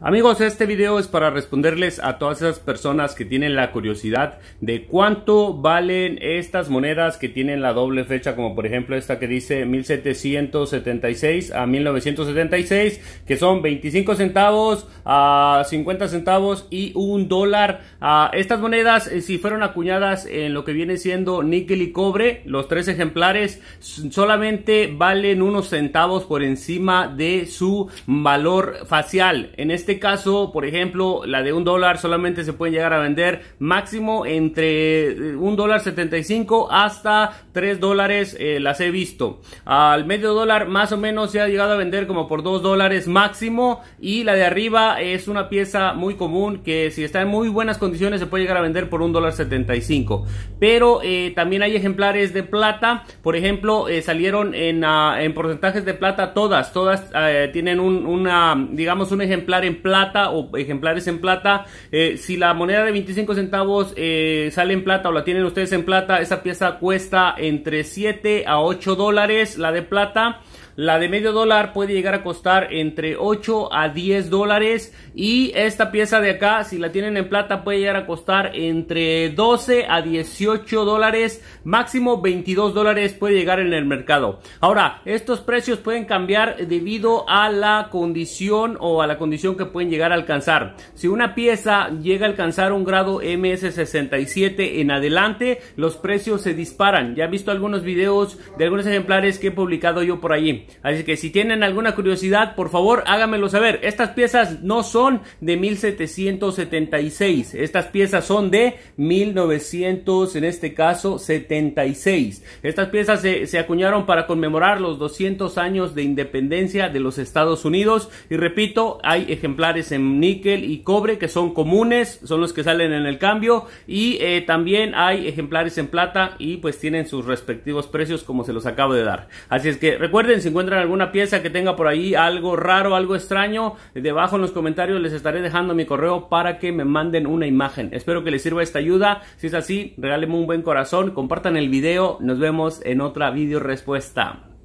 Amigos, este video es para responderles a todas esas personas que tienen la curiosidad de cuánto valen estas monedas que tienen la doble fecha, como por ejemplo esta que dice 1776 a 1976, que son 25 centavos a 50 centavos y un dólar. Ah, estas monedas, eh, si fueron acuñadas en lo que viene siendo níquel y cobre, los tres ejemplares solamente valen unos centavos por encima de su valor facial. En este este caso, por ejemplo, la de un dólar solamente se pueden llegar a vender máximo entre eh, un dólar 75 hasta 3 dólares. Eh, las he visto. Al medio dólar más o menos se ha llegado a vender como por 2 dólares máximo. Y la de arriba es una pieza muy común que si está en muy buenas condiciones se puede llegar a vender por un dólar 75. Pero eh, también hay ejemplares de plata. Por ejemplo, salieron ah, en, porcentajes de plata todas. Todas tienen una, digamos, un ejemplar en plata o ejemplares en plata. Eh, si la moneda de 25 centavos eh, sale en plata o la tienen ustedes en plata, esa pieza cuesta entre 7 a 8 dólares la de plata. La de medio dólar puede llegar a costar entre 8 a 10 dólares. Y esta pieza de acá, si la tienen en plata, puede llegar a costar entre 12 a 18 dólares. Máximo 22 dólares puede llegar en el mercado. Ahora, estos precios pueden cambiar debido a la condición o a la condición que pueden llegar a alcanzar. Si una pieza llega a alcanzar un grado MS67 en adelante, los precios se disparan. Ya he visto algunos videos de algunos ejemplares que he publicado yo por allí. Así que si tienen alguna curiosidad, por favor háganmelo saber. Estas piezas no son de 1776, estas piezas son de 1900, en este caso 76. Estas piezas se, se acuñaron para conmemorar los 200 años de independencia de los Estados Unidos y repito, hay ejemplares ejemplares en níquel y cobre que son comunes, son los que salen en el cambio y eh, también hay ejemplares en plata y pues tienen sus respectivos precios como se los acabo de dar. Así es que recuerden si encuentran alguna pieza que tenga por ahí algo raro, algo extraño, debajo en los comentarios les estaré dejando mi correo para que me manden una imagen. Espero que les sirva esta ayuda. Si es así, regálenme un buen corazón, compartan el video. Nos vemos en otra video respuesta.